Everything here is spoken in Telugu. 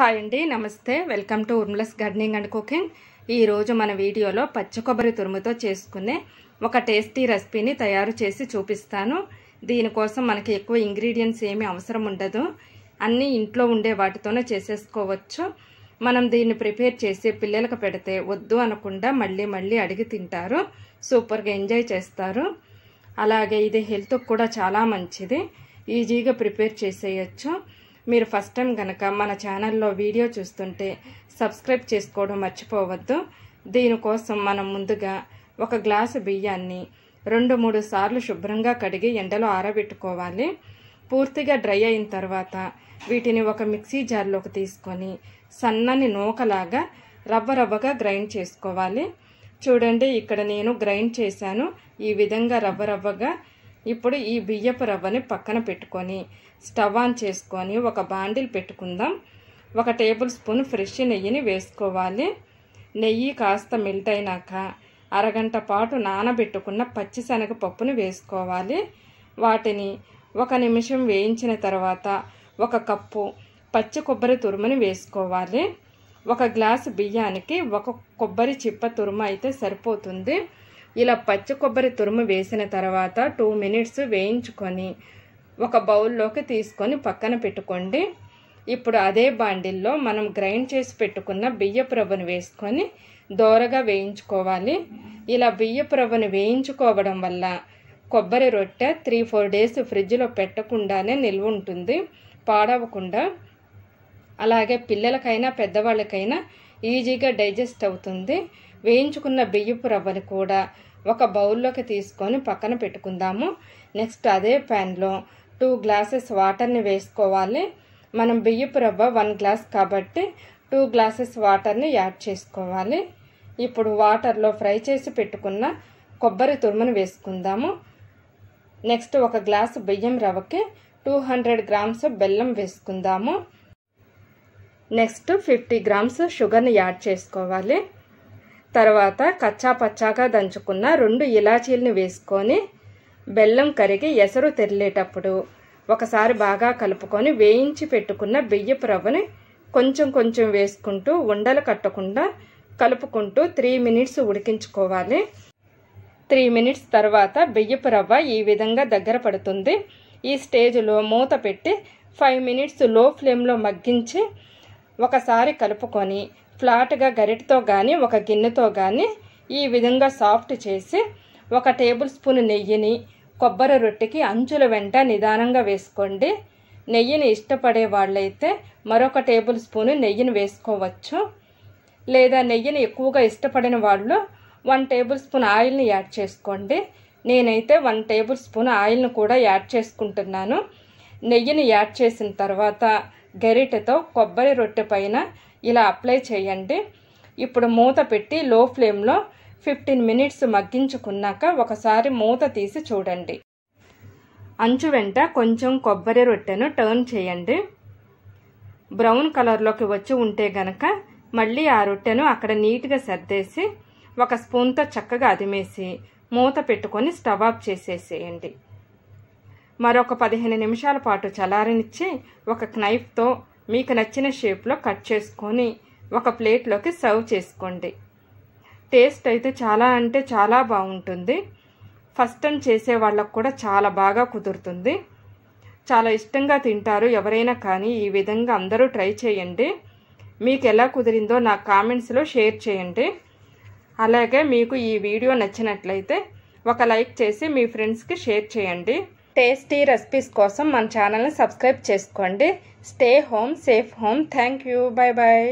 హాయ్ అండి నమస్తే వెల్కమ్ టు ఉర్మలస్ గార్డెనింగ్ అండ్ కుకింగ్ ఈరోజు మన వీడియోలో పచ్చి కొబ్బరి తురుముతో చేసుకునే ఒక టేస్టీ రెసిపీని తయారు చేసి చూపిస్తాను దీనికోసం మనకి ఎక్కువ ఇంగ్రీడియంట్స్ ఏమీ అవసరం ఉండదు అన్నీ ఇంట్లో ఉండే వాటితోనే చేసేసుకోవచ్చు మనం దీన్ని ప్రిపేర్ చేసి పిల్లలకు పెడితే వద్దు అనకుండా మళ్ళీ మళ్ళీ అడిగి తింటారు సూపర్గా ఎంజాయ్ చేస్తారు అలాగే ఇది హెల్త్కి కూడా చాలా మంచిది ఈజీగా ప్రిపేర్ చేసేయచ్చు మీరు ఫస్ట్ టైం కనుక మన ఛానల్లో వీడియో చూస్తుంటే సబ్స్క్రైబ్ చేసుకోవడం మర్చిపోవద్దు దీనికోసం మనం ముందుగా ఒక గ్లాసు బియ్యాన్ని రెండు మూడు సార్లు శుభ్రంగా కడిగి ఎండలో ఆరబెట్టుకోవాలి పూర్తిగా డ్రై అయిన తర్వాత వీటిని ఒక మిక్సీ జార్లోకి తీసుకొని సన్నని నూకలాగా రవ్వ రవ్వగా గ్రైండ్ చేసుకోవాలి చూడండి ఇక్కడ నేను గ్రైండ్ చేశాను ఈ విధంగా రవ్వ రవ్వగా ఇప్పుడు ఈ బియ్యపు రవ్వని పక్కన పెట్టుకొని స్టవ్ ఆన్ చేసుకొని ఒక బాండిల్ పెట్టుకుందాం ఒక టేబుల్ స్పూన్ ఫ్రెష్ నెయ్యిని వేసుకోవాలి నెయ్యి కాస్త మెల్ట్ అయినాక అరగంట పాటు నానబెట్టుకున్న పప్పును వేసుకోవాలి వాటిని ఒక నిమిషం వేయించిన తర్వాత ఒక కప్పు పచ్చి కొబ్బరి తురుముని వేసుకోవాలి ఒక గ్లాసు బియ్యానికి ఒక కొబ్బరి చిప్ప తురుము అయితే సరిపోతుంది ఇలా పచ్చి కొబ్బరి తురుము వేసిన తర్వాత టూ మినిట్స్ వేయించుకొని ఒక బౌల్లోకి తీసుకొని పక్కన పెట్టుకోండి ఇప్పుడు అదే బాండిల్లో మనం గ్రైండ్ చేసి పెట్టుకున్న బియ్యపు రవ్వను వేసుకొని దోరగా వేయించుకోవాలి ఇలా బియ్యపు రవ్వను వేయించుకోవడం వల్ల కొబ్బరి రొట్టె త్రీ ఫోర్ డేస్ ఫ్రిడ్జ్లో పెట్టకుండానే నిల్వ ఉంటుంది పాడవకుండా అలాగే పిల్లలకైనా పెద్దవాళ్ళకైనా ఈజీగా డైజెస్ట్ అవుతుంది వేయించుకున్న బియ్యపు రవ్వని కూడా ఒక బౌల్లోకి తీసుకొని పక్కన పెట్టుకుందాము నెక్స్ట్ అదే ప్యాన్లో టూ గ్లాసెస్ వాటర్ని వేసుకోవాలి మనం బియ్యపు రవ్వ వన్ గ్లాస్ కాబట్టి టూ గ్లాసెస్ వాటర్ని యాడ్ చేసుకోవాలి ఇప్పుడు వాటర్లో ఫ్రై చేసి పెట్టుకున్న కొబ్బరి తురుమును వేసుకుందాము నెక్స్ట్ ఒక గ్లాసు బియ్యం రవ్వకి టూ హండ్రెడ్ గ్రామ్స్ బెల్లం వేసుకుందాము నెక్స్ట్ ఫిఫ్టీ గ్రామ్స్ షుగర్ని యాడ్ చేసుకోవాలి తర్వాత కచ్చా పచ్చాగా దంచుకున్న రెండు ఇలాచీలను వేసుకొని బెల్లం కరిగి ఎసరు తెరిలేటప్పుడు ఒకసారి బాగా కలుపుకొని వేయించి పెట్టుకున్న బియ్యపు రవ్వని కొంచెం కొంచెం వేసుకుంటూ ఉండలు కట్టకుండా కలుపుకుంటూ త్రీ మినిట్స్ ఉడికించుకోవాలి త్రీ మినిట్స్ తర్వాత బియ్యపు రవ్వ ఈ విధంగా దగ్గర పడుతుంది ఈ స్టేజ్లో మూత పెట్టి ఫైవ్ మినిట్స్ లో ఫ్లేమ్లో మగ్గించి ఒకసారి కలుపుకొని ఫ్లాట్గా గరిటతో కానీ ఒక గిన్నెతో కానీ ఈ విధంగా సాఫ్ట్ చేసి ఒక టేబుల్ స్పూన్ నెయ్యిని కొబ్బరి రొట్టెకి అంచుల వెంట నిదానంగా వేసుకోండి నెయ్యిని ఇష్టపడే వాళ్ళైతే మరొక టేబుల్ స్పూన్ నెయ్యిని వేసుకోవచ్చు లేదా నెయ్యిని ఎక్కువగా ఇష్టపడిన వాళ్ళు వన్ టేబుల్ స్పూన్ ఆయిల్ని యాడ్ చేసుకోండి నేనైతే వన్ టేబుల్ స్పూన్ ఆయిల్ను కూడా యాడ్ చేసుకుంటున్నాను నెయ్యిని యాడ్ చేసిన తర్వాత గరిటెతో కొబ్బరి రొట్టె పైన ఇలా అప్లై చేయండి ఇప్పుడు మూత పెట్టి లో ఫ్లేమ్లో ఫిఫ్టీన్ మినిట్స్ మగ్గించుకున్నాక ఒకసారి మూత తీసి చూడండి అంచు వెంట కొంచెం కొబ్బరి రొట్టెను టర్న్ చేయండి బ్రౌన్ కలర్లోకి వచ్చి ఉంటే గనక మళ్ళీ ఆ రొట్టెను అక్కడ నీట్గా సర్దేసి ఒక స్పూన్తో చక్కగా అదిమేసి మూత పెట్టుకొని స్టవ్ ఆఫ్ చేసేసేయండి మరొక పదిహేను నిమిషాల పాటు చలారనిచ్చి ఒక క్నైఫ్తో మీకు నచ్చిన షేప్లో కట్ చేసుకొని ఒక ప్లేట్లోకి సర్వ్ చేసుకోండి టేస్ట్ అయితే చాలా అంటే చాలా బాగుంటుంది ఫస్ట్ టైం చేసే వాళ్ళకు కూడా చాలా బాగా కుదురుతుంది చాలా ఇష్టంగా తింటారు ఎవరైనా కానీ ఈ విధంగా అందరూ ట్రై చేయండి మీకు ఎలా కుదిరిందో నా కామెంట్స్లో షేర్ చేయండి అలాగే మీకు ఈ వీడియో నచ్చినట్లయితే ఒక లైక్ చేసి మీ ఫ్రెండ్స్కి షేర్ చేయండి టేస్టీ రెసిపీస్ కోసం మన ఛానల్ని సబ్స్క్రైబ్ చేసుకోండి stay home safe home thank you bye bye